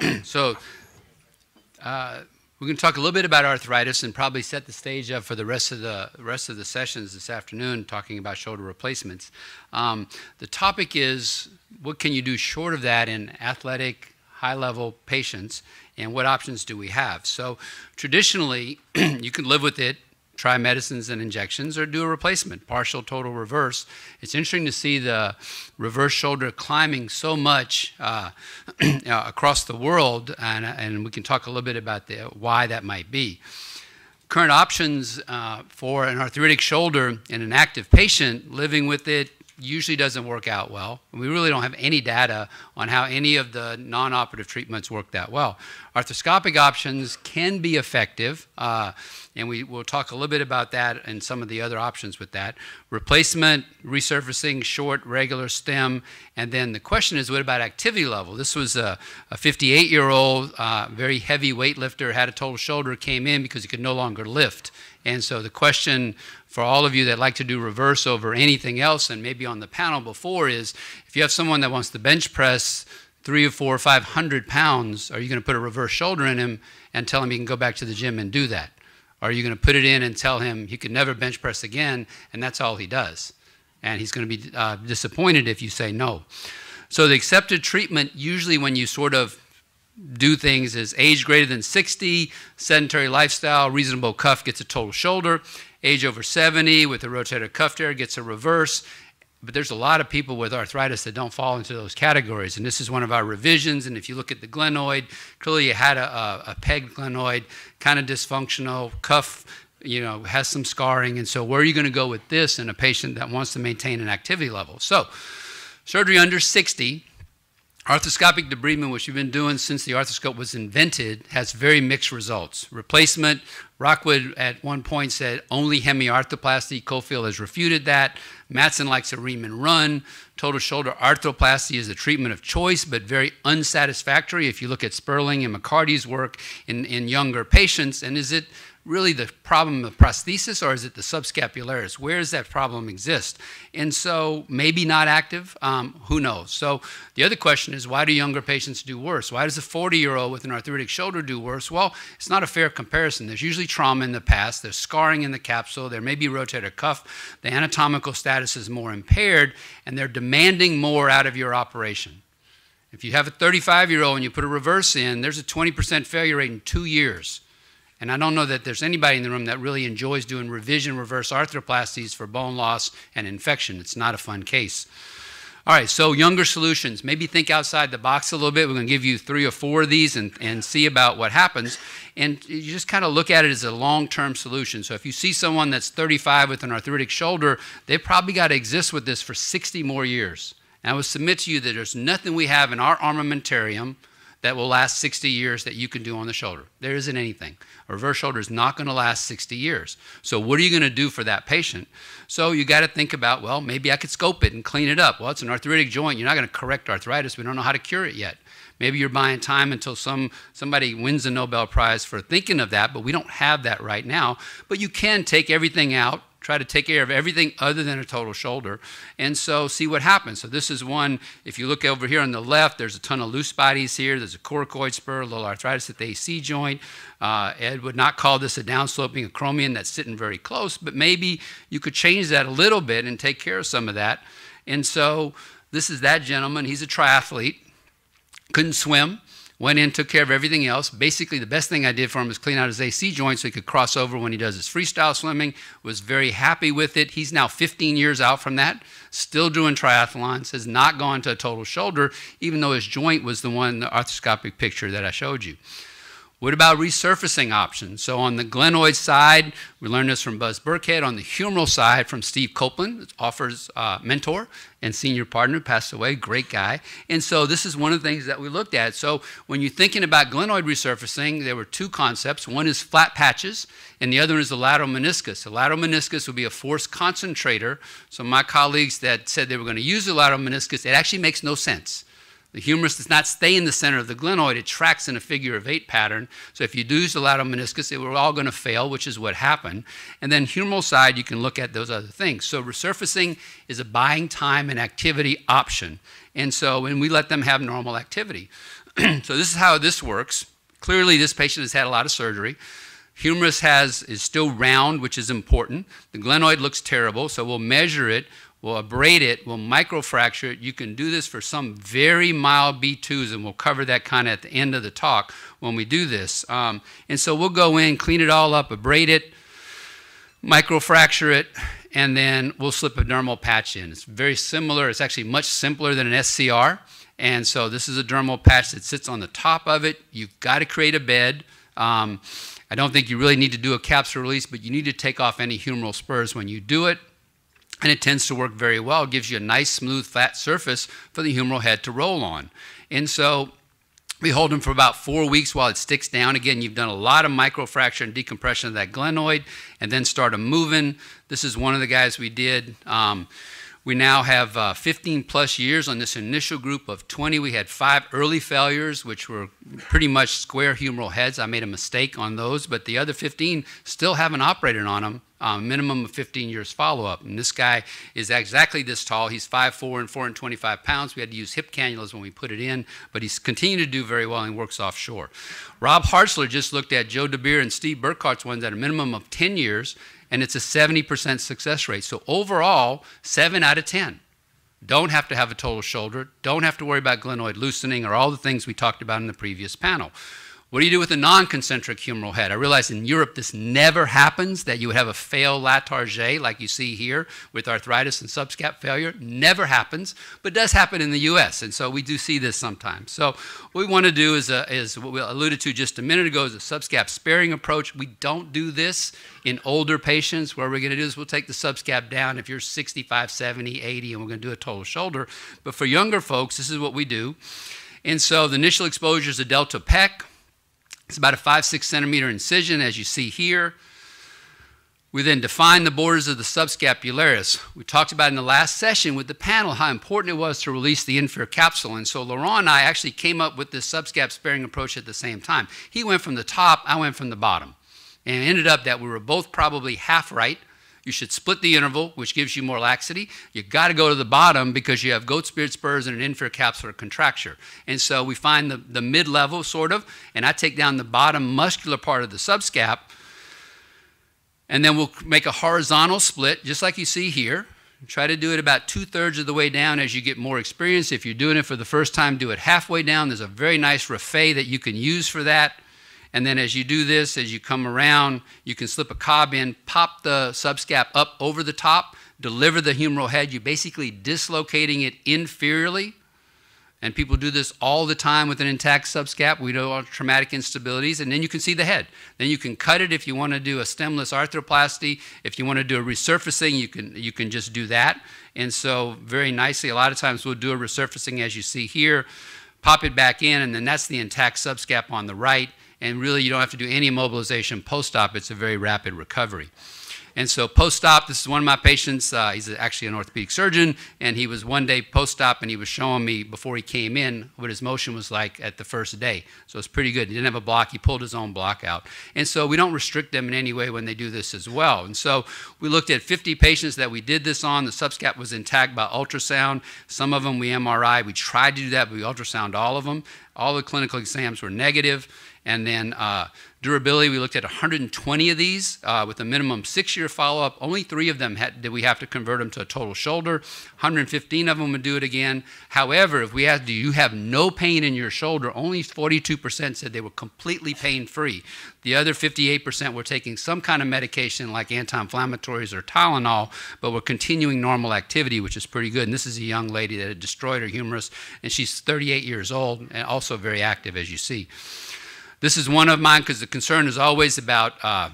so uh, we're going to talk a little bit about arthritis and probably set the stage up for the rest of the rest of the sessions this afternoon, talking about shoulder replacements. Um, the topic is what can you do short of that in athletic, high-level patients, and what options do we have? So traditionally, you can live with it try medicines and injections, or do a replacement, partial total reverse. It's interesting to see the reverse shoulder climbing so much uh, uh, across the world, and, and, we can talk a little bit about the, why that might be. Current options uh, for an arthritic shoulder in an active patient living with it usually doesn't work out well. And we really don't have any data on how any of the non-operative treatments work that well. Arthroscopic options can be effective, uh, and we will talk a little bit about that and some of the other options with that. Replacement, resurfacing, short, regular stem, and then the question is, what about activity level? This was a 58-year-old, uh, very heavy weightlifter, had a total shoulder, came in because he could no longer lift. And so the question for all of you that like to do reverse over anything else and maybe on the panel before is if you have someone that wants to bench press three or four or five hundred pounds, are you going to put a reverse shoulder in him and tell him he can go back to the gym and do that? are you going to put it in and tell him he could never bench press again and that's all he does? And he's going to be uh, disappointed if you say no. So the accepted treatment, usually when you sort of do things is age greater than 60, sedentary lifestyle, reasonable cuff gets a total shoulder, age over 70 with a rotator cuff tear gets a reverse. But there's a lot of people with arthritis that don't fall into those categories. And this is one of our revisions. And if you look at the glenoid, clearly you had a, a, a pegged glenoid, kind of dysfunctional, cuff you know, has some scarring. And so where are you going to go with this in a patient that wants to maintain an activity level? So surgery under 60 Arthroscopic debridement, which we've been doing since the arthroscope was invented, has very mixed results. Replacement, Rockwood at one point said only hemiarthroplasty. Cofield has refuted that. Matson likes a Riemann run. Total shoulder arthroplasty is the treatment of choice, but very unsatisfactory if you look at Sperling and McCarty's work in, in younger patients. And is it really the problem of prosthesis or is it the subscapularis? Where does that problem exist? And so maybe not active, um, who knows? So the other question is why do younger patients do worse? Why does a 40-year-old with an arthritic shoulder do worse? Well, it's not a fair comparison. There's usually trauma in the past, there's scarring in the capsule, there may be rotator cuff, the anatomical status is more impaired, and they're demanding more out of your operation. If you have a 35 year old and you put a reverse in, there's a 20% failure rate in two years. And I don't know that there's anybody in the room that really enjoys doing revision reverse arthroplasties for bone loss and infection. It's not a fun case. All right, so younger solutions. Maybe think outside the box a little bit. We're going to give you three or four of these and, and see about what happens. And you just kind of look at it as a long term solution. So if you see someone that's 35 with an arthritic shoulder, they probably got to exist with this for 60 more years. And I would submit to you that there's nothing we have in our armamentarium that will last 60 years that you can do on the shoulder. There isn't anything. A reverse shoulder is not going to last 60 years. So what are you going to do for that patient? So you got to think about, well, maybe I could scope it and clean it up. Well, it's an arthritic joint. You're not going to correct arthritis. We don't know how to cure it yet. Maybe you're buying time until some somebody wins a Nobel Prize for thinking of that, but we don't have that right now. But you can take everything out Try to take care of everything other than a total shoulder. And so see what happens. So this is one, if you look over here on the left, there's a ton of loose bodies here. There's a coracoid spur, a little arthritis at the AC joint. Uh, Ed would not call this a downsloping acromion that's sitting very close, but maybe you could change that a little bit and take care of some of that. And so this is that gentleman. He's a triathlete, couldn't swim went in, took care of everything else. Basically, the best thing I did for him was clean out his AC joint so he could cross over when he does his freestyle swimming. Was very happy with it. He's now 15 years out from that, still doing triathlons, has not gone to a total shoulder, even though his joint was the one, the arthroscopic picture that I showed you. What about resurfacing options? So on the glenoid side, we learned this from Buzz Burkhead. On the humeral side, from Steve Copeland, offers uh, mentor and senior partner, passed away, great guy. And so this is one of the things that we looked at. So when you're thinking about glenoid resurfacing, there were two concepts. One is flat patches, and the other is the lateral meniscus. The lateral meniscus would be a force concentrator. So my colleagues that said they were going to use the lateral meniscus, it actually makes no sense. The humerus does not stay in the center of the glenoid, it tracks in a figure of eight pattern. So if you lose the lateral meniscus, it were all going to fail, which is what happened. And then humeral side, you can look at those other things. So resurfacing is a buying time and activity option. And so when we let them have normal activity. so this is how this works. Clearly, this patient has had a lot of surgery. Humerus has is still round, which is important. The glenoid looks terrible, so we'll measure it We'll abrade it, we'll microfracture it. You can do this for some very mild B2s, and we'll cover that kind of at the end of the talk when we do this. Um, and so we'll go in, clean it all up, abrade it, microfracture it, and then we'll slip a dermal patch in. It's very similar. It's actually much simpler than an SCR. And so this is a dermal patch that sits on the top of it. You've got to create a bed. Um, I don't think you really need to do a capsule release, but you need to take off any humeral spurs when you do it and it tends to work very well. It gives you a nice, smooth, flat surface for the humeral head to roll on. And so we hold them for about four weeks while it sticks down. Again, you've done a lot of microfracture and decompression of that glenoid and then start them moving. This is one of the guys we did. Um, we now have uh, 15 plus years on this initial group of 20. We had five early failures, which were pretty much square humeral heads. I made a mistake on those, but the other 15 still haven't operated on them um, minimum of 15 years follow-up. And this guy is exactly this tall. He's 5'4 and 425 pounds. We had to use hip cannulas when we put it in, but he's continued to do very well and works offshore. Rob Hartzler just looked at Joe DeBeer and Steve Burkhart's ones at a minimum of 10 years, and it's a 70% success rate. So overall, 7 out of 10 don't have to have a total shoulder, don't have to worry about glenoid loosening or all the things we talked about in the previous panel. What do you do with a non-concentric humeral head? I realize in Europe this never happens, that you would have a failed latarge like you see here with arthritis and subscap failure. Never happens, but does happen in the US, and so we do see this sometimes. So what we want to do is, is what we alluded to just a minute ago, is a subscap sparing approach. We don't do this in older patients. What we're going to do is we'll take the subscap down if you're 65, 70, 80, and we're going to do a total shoulder. But for younger folks, this is what we do. And so the initial exposure is a delta pec it's about a five, six centimeter incision, as you see here. We then define the borders of the subscapularis. We talked about in the last session with the panel how important it was to release the inferior capsule. And so Laurent and I actually came up with this subscap sparing approach at the same time. He went from the top, I went from the bottom. And it ended up that we were both probably half right you should split the interval, which gives you more laxity. You got to go to the bottom because you have goat spirit spurs and an inferior capsular contracture. And so we find the, the mid level, sort of, and I take down the bottom muscular part of the subscap. And then we'll make a horizontal split, just like you see here. Try to do it about two thirds of the way down as you get more experience. If you're doing it for the first time, do it halfway down. There's a very nice refait that you can use for that. And then as you do this, as you come around, you can slip a cob in, pop the subscap up over the top, deliver the humeral head. You're basically dislocating it inferiorly. And people do this all the time with an intact subscap. We do all traumatic instabilities, and then you can see the head. Then you can cut it if you want to do a stemless arthroplasty. If you want to do a resurfacing, you can you can just do that. And so very nicely, a lot of times we'll do a resurfacing as you see here, pop it back in, and then that's the intact subscap on the right and really you don't have to do any immobilization post-op. It's a very rapid recovery. And so post-op, this is one of my patients. Uh, he's actually an orthopedic surgeon, and he was one day post-op, and he was showing me before he came in what his motion was like at the first day. So it's pretty good. He didn't have a block. He pulled his own block out. And so we don't restrict them in any way when they do this as well. And so we looked at 50 patients that we did this on. The subscap was intact by ultrasound. Some of them we MRI. We tried to do that, but we ultrasound all of them. All the clinical exams were negative. And then uh, durability, we looked at 120 of these uh, with a minimum six-year follow-up. Only three of them had, did we have to convert them to a total shoulder. 115 of them would do it again. However, if we asked, do you have no pain in your shoulder, only 42% said they were completely pain-free. The other 58% were taking some kind of medication like anti-inflammatories or Tylenol, but were continuing normal activity, which is pretty good. And this is a young lady that had destroyed her humerus, and she's 38 years old and also very active, as you see. This is one of mine because the concern is always about uh,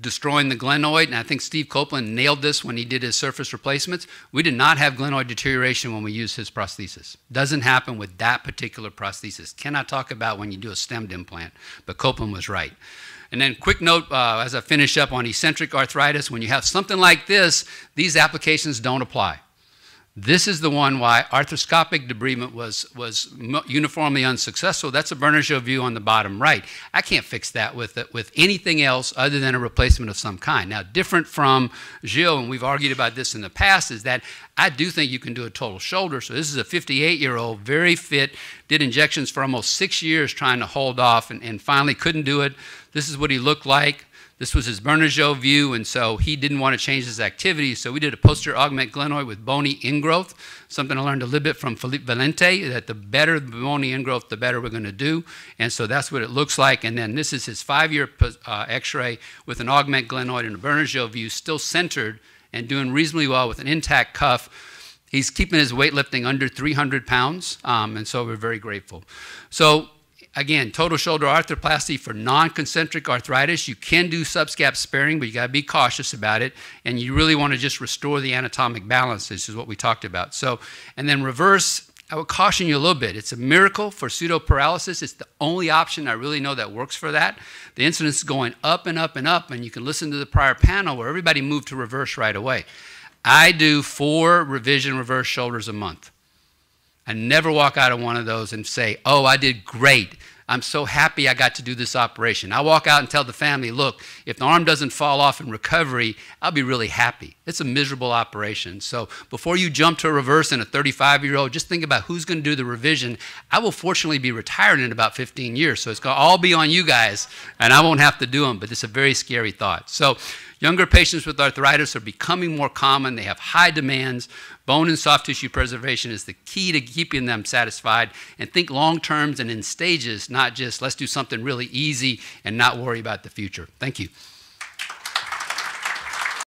destroying the glenoid, and I think Steve Copeland nailed this when he did his surface replacements. We did not have glenoid deterioration when we used his prosthesis. Doesn't happen with that particular prosthesis. Cannot talk about when you do a stemmed implant, but Copeland was right. And then quick note uh, as I finish up on eccentric arthritis, when you have something like this, these applications don't apply. This is the one why arthroscopic debridement was, was uniformly unsuccessful. That's a Bernard view on the bottom right. I can't fix that with, with anything else other than a replacement of some kind. Now, different from Gilles, and we've argued about this in the past, is that I do think you can do a total shoulder. So this is a 58-year-old, very fit, did injections for almost six years trying to hold off and, and finally couldn't do it. This is what he looked like. This was his Bernajoe view, and so he didn't want to change his activity. So we did a posterior augment glenoid with bony ingrowth, something I learned a little bit from Philippe Valente, that the better the bony ingrowth, the better we're going to do. And so that's what it looks like. And then this is his five-year uh, x-ray with an augment glenoid and a Bernajoe view, still centered and doing reasonably well with an intact cuff. He's keeping his weightlifting under 300 pounds, um, and so we're very grateful. So Again, total shoulder arthroplasty for non-concentric arthritis. You can do subscap sparing, but you gotta be cautious about it. And you really wanna just restore the anatomic balance, which is what we talked about. So, and then reverse, I would caution you a little bit. It's a miracle for paralysis. It's the only option I really know that works for that. The incidence is going up and up and up, and you can listen to the prior panel where everybody moved to reverse right away. I do four revision reverse shoulders a month. I never walk out of one of those and say, Oh, I did great. I'm so happy I got to do this operation. I walk out and tell the family, Look, if the arm doesn't fall off in recovery, I'll be really happy. It's a miserable operation. So before you jump to a reverse in a 35 year old, just think about who's going to do the revision. I will fortunately be retired in about 15 years. So it's going to all be on you guys, and I won't have to do them. But it's a very scary thought. So Younger patients with arthritis are becoming more common. They have high demands. Bone and soft tissue preservation is the key to keeping them satisfied. And think long terms and in stages, not just let's do something really easy and not worry about the future. Thank you.